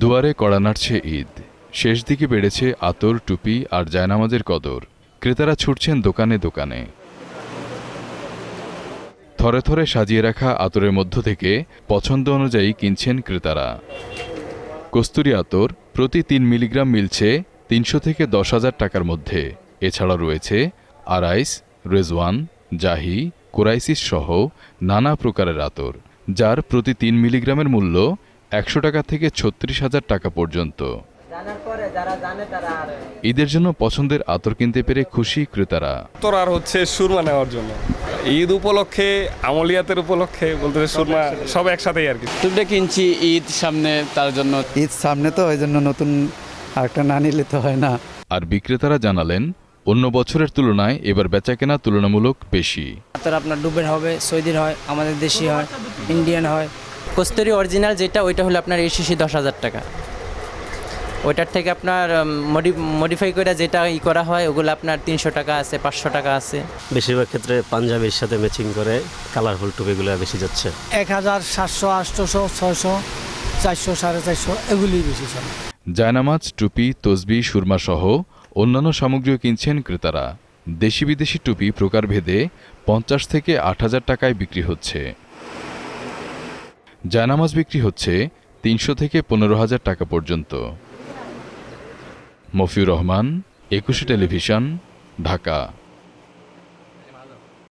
দুয়ারে কড়া নাড়ছে ঈদ শেষ দিকে বেড়েছে আতর টুপি আর জায়নামাজের কদর ক্রেতারা ছুটছেন দোকানে দোকানে থরে থরে সাজিয়ে রাখা আতরের মধ্য থেকে পছন্দ অনুযায়ী কিনছেন ক্রেতারা কস্তুরি আতর প্রতি তিন মিলিগ্রাম মিলছে তিনশো থেকে দশ হাজার টাকার মধ্যে এছাড়া রয়েছে আরাইস রেজওয়ান জাহি কোরাইসিস সহ নানা প্রকারের আতর যার প্রতি তিন মিলিগ্রামের মূল্য একশো টাকা থেকে ছত্রিশ হাজার টাকা পর্যন্ত ঈদের জন্য পছন্দের আতর কিনতে পেরে খুশি ক্রেতারা তোর আর হচ্ছে সুরমা নেওয়ার জন্য ঈদ উপলক্ষে আমলিয়াতের উপলক্ষে বলতে সুরমা সব একসাথেই আর কি তুমিটা কিনছি ঈদ সামনে তার জন্য ঈদ সামনে তো ওই জন্য নতুন আরেকটা না নিলে তো হয় না আর বিক্রেতারা জানালেন অন্য বছরের তুলনায় এবার কেনা তুলনামূলক বেশি আপনার ডুবের হবে সৌদির হয় আমাদের দেশি হয় ইন্ডিয়ান হয় কস্তুরি অরিজিনাল যেটা ওইটা হলো আপনার এসিসি দশ হাজার টাকা ওইটার থেকে আপনার মডিফাই করে যেটা ই করা হয় ওগুলো আপনার তিনশো টাকা আছে পাঁচশো টাকা আছে বেশিরভাগ ক্ষেত্রে পাঞ্জাবির সাথে ম্যাচিং করে কালারফুল টুপিগুলো বেশি যাচ্ছে এক হাজার সাতশো আটশোশো ছয়শো চারশো সাড়ে চারশো এগুলি বেশি চলে জায়নামাজ টুপি তসবি সুরমাসহ অন্যান্য সামগ্রীও কিনছেন ক্রেতারা দেশি বিদেশি টুপি প্রকারভেদে পঞ্চাশ থেকে আট হাজার টাকায় বিক্রি হচ্ছে জানামাজ বিক্রি হচ্ছে তিনশো থেকে পনেরো হাজার টাকা পর্যন্ত মফিউর রহমান একুশে টেলিভিশন ঢাকা